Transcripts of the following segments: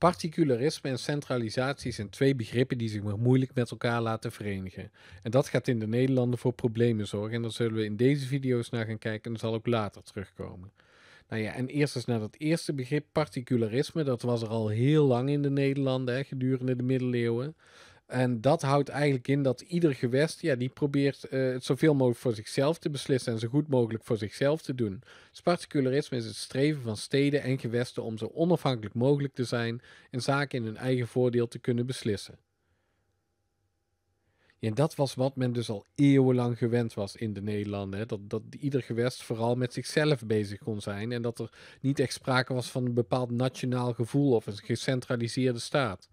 Particularisme en centralisatie zijn twee begrippen die zich maar moeilijk met elkaar laten verenigen. En dat gaat in de Nederlanden voor problemen zorgen en daar zullen we in deze video's naar gaan kijken en dat zal ook later terugkomen. Nou ja, en eerst eens naar dat eerste begrip particularisme. Dat was er al heel lang in de Nederlanden, hè, gedurende de middeleeuwen. En dat houdt eigenlijk in dat ieder gewest, ja, die probeert uh, het zoveel mogelijk voor zichzelf te beslissen en zo goed mogelijk voor zichzelf te doen. Sparticularisme is het streven van steden en gewesten om zo onafhankelijk mogelijk te zijn en zaken in hun eigen voordeel te kunnen beslissen. en dat was wat men dus al eeuwenlang gewend was in de Nederlanden. Dat, dat ieder gewest vooral met zichzelf bezig kon zijn en dat er niet echt sprake was van een bepaald nationaal gevoel of een gecentraliseerde staat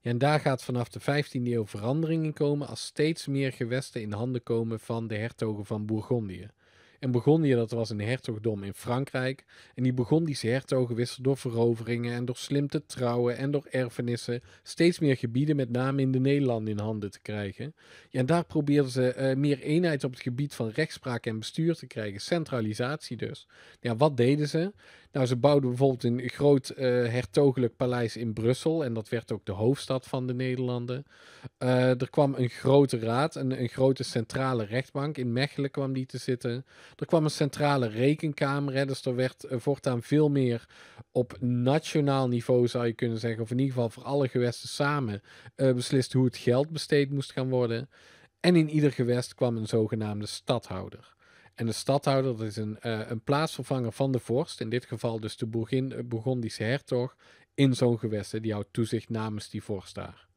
en daar gaat vanaf de 15e eeuw verandering in komen als steeds meer gewesten in handen komen van de hertogen van Bourgondië. En begon Burgondië, dat was een hertogdom in Frankrijk. En die Burgondische hertogen wisten door veroveringen en door slim te trouwen en door erfenissen steeds meer gebieden, met name in de Nederlanden, in handen te krijgen. Ja, en daar probeerden ze eh, meer eenheid op het gebied van rechtspraak en bestuur te krijgen. Centralisatie dus. Ja, wat deden ze? Nou, ze bouwden bijvoorbeeld een groot eh, hertogelijk paleis in Brussel. En dat werd ook de hoofdstad van de Nederlanden. Eh, er kwam een grote raad, een, een grote centrale rechtbank. In Mechelen kwam die te zitten. Er kwam een centrale rekenkamer. dus er werd eh, voortaan veel meer op nationaal niveau, zou je kunnen zeggen, of in ieder geval voor alle gewesten samen, eh, beslist hoe het geld besteed moest gaan worden. En in ieder gewest kwam een zogenaamde stadhouder. En de stadhouder, dat is een, eh, een plaatsvervanger van de vorst, in dit geval dus de Burgondische hertog, in zo'n gewest. die houdt toezicht namens die vorst daar.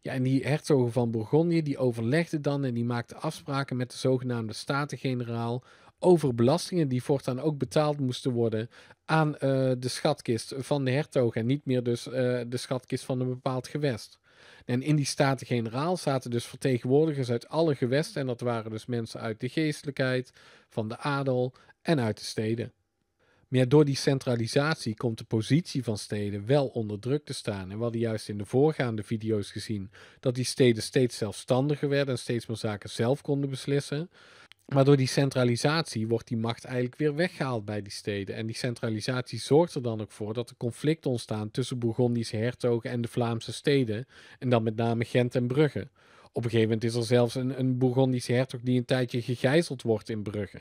Ja, en die hertogen van Bourgondië die overlegden dan en die maakten afspraken met de zogenaamde Staten-generaal over belastingen die voortaan ook betaald moesten worden aan eh, de schatkist van de hertog en niet meer dus eh, de schatkist van een bepaald gewest. En in die Staten-Generaal zaten dus vertegenwoordigers uit alle gewesten en dat waren dus mensen uit de geestelijkheid, van de adel en uit de steden. Maar ja, door die centralisatie komt de positie van steden wel onder druk te staan. En we hadden juist in de voorgaande video's gezien dat die steden steeds zelfstandiger werden en steeds meer zaken zelf konden beslissen. Maar door die centralisatie wordt die macht eigenlijk weer weggehaald bij die steden. En die centralisatie zorgt er dan ook voor dat er conflicten ontstaan tussen Bourgondische hertogen en de Vlaamse steden. En dan met name Gent en Brugge. Op een gegeven moment is er zelfs een, een Bourgondische hertog die een tijdje gegijzeld wordt in Brugge.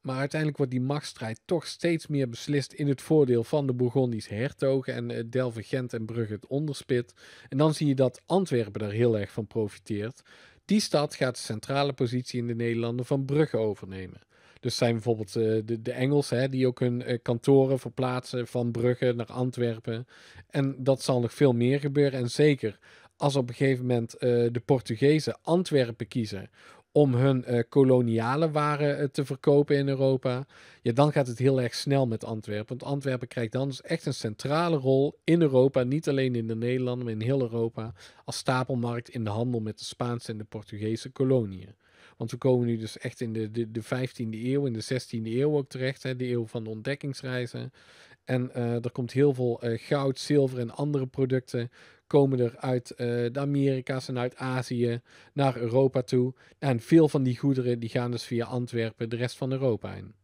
Maar uiteindelijk wordt die machtsstrijd toch steeds meer beslist in het voordeel van de Bourgondische hertogen en eh, Delven, Gent en Brugge het onderspit. En dan zie je dat Antwerpen daar heel erg van profiteert. Die stad gaat de centrale positie in de Nederlanden van Brugge overnemen. Dus zijn bijvoorbeeld eh, de, de Engelsen hè, die ook hun eh, kantoren verplaatsen van Brugge naar Antwerpen. En dat zal nog veel meer gebeuren. En zeker als op een gegeven moment de Portugezen Antwerpen kiezen om hun eh, koloniale waren eh, te verkopen in Europa. Ja, dan gaat het heel erg snel met Antwerpen. Want Antwerpen krijgt dan dus echt een centrale rol in Europa. Niet alleen in de Nederlanden, maar in heel Europa. Als stapelmarkt in de handel met de Spaanse en de Portugese koloniën. Want we komen nu dus echt in de, de, de 15e eeuw, in de 16e eeuw ook terecht. Hè, de eeuw van de ontdekkingsreizen. En uh, er komt heel veel eh, goud, zilver en andere producten komen er uit eh, de Amerika's en uit Azië naar Europa toe. En veel van die goederen die gaan dus via Antwerpen de rest van Europa in.